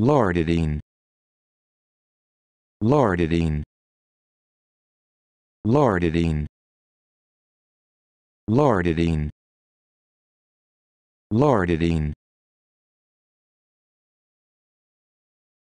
Lordidine. Lordidine. Lordidine. Lordidine. Lordidine.